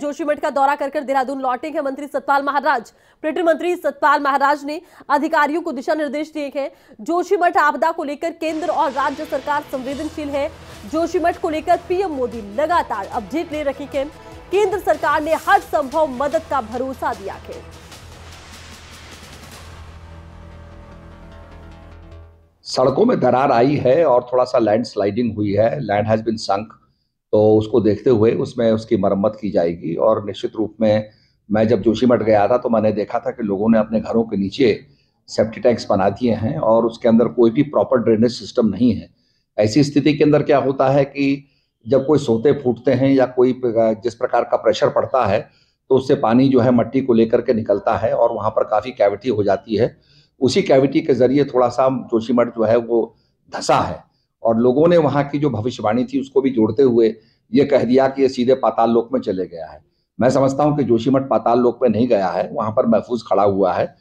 जोशीमठ का दौरा कर देहरादून लौटे हैं मंत्री सतपाल महाराज पर्यटन मंत्री सतपाल महाराज ने अधिकारियों को दिशा निर्देश दिए हैं जोशीमठ आपदा को लेकर केंद्र और राज्य सरकार संवेदनशील है जोशीमठ को लेकर पीएम मोदी लगातार अपडेट ले रखी है केंद्र सरकार ने हर संभव मदद का भरोसा दिया है सड़कों में दरार आई है और थोड़ा सा लैंड स्लाइडिंग हुई है लैंड हैज बिन संक तो उसको देखते हुए उसमें उसकी मरम्मत की जाएगी और निश्चित रूप में मैं जब जोशी मठ गया था तो मैंने देखा था कि लोगों ने अपने घरों के नीचे सेफ्टी टैंक्स बना दिए हैं और उसके अंदर कोई भी प्रॉपर ड्रेनेज सिस्टम नहीं है ऐसी स्थिति के अंदर क्या होता है कि जब कोई सोते फूटते हैं या कोई जिस प्रकार का प्रेशर पड़ता है तो उससे पानी जो है मट्टी को लेकर के निकलता है और वहाँ पर काफ़ी कैविटी हो जाती है उसी कैविटी के ज़रिए थोड़ा सा जोशीमठ जो है वो धंसा है और लोगों ने वहाँ की जो भविष्यवाणी थी उसको भी जोड़ते हुए ये कह दिया कि ये सीधे पाताल लोक में चले गया है मैं समझता हूँ कि जोशीमठ पाताल लोक में नहीं गया है वहाँ पर महफूज खड़ा हुआ है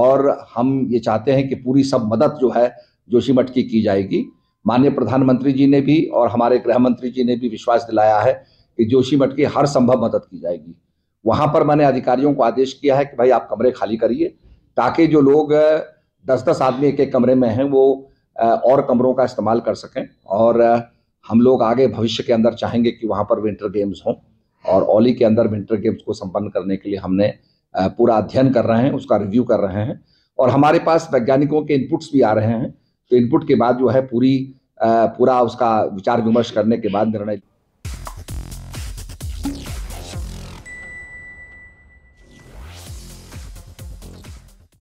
और हम ये चाहते हैं कि पूरी सब मदद जो है जोशीमठ की की जाएगी माननीय प्रधानमंत्री जी ने भी और हमारे गृह मंत्री जी ने भी विश्वास दिलाया है कि जोशीमठ की हर संभव मदद की जाएगी वहाँ पर मैंने अधिकारियों को आदेश किया है कि भाई आप कमरे खाली करिए ताकि जो लोग दस दस आदमी एक एक कमरे में हैं वो और कमरों का इस्तेमाल कर सकें और हम लोग आगे भविष्य के अंदर चाहेंगे कि वहाँ पर विंटर गेम्स हों और ओली के अंदर विंटर गेम्स को संपन्न करने के लिए हमने पूरा अध्ययन कर रहे हैं उसका रिव्यू कर रहे हैं और हमारे पास वैज्ञानिकों के इनपुट्स भी आ रहे हैं तो इनपुट के बाद जो है पूरी पूरा उसका विचार विमर्श करने के बाद निर्णय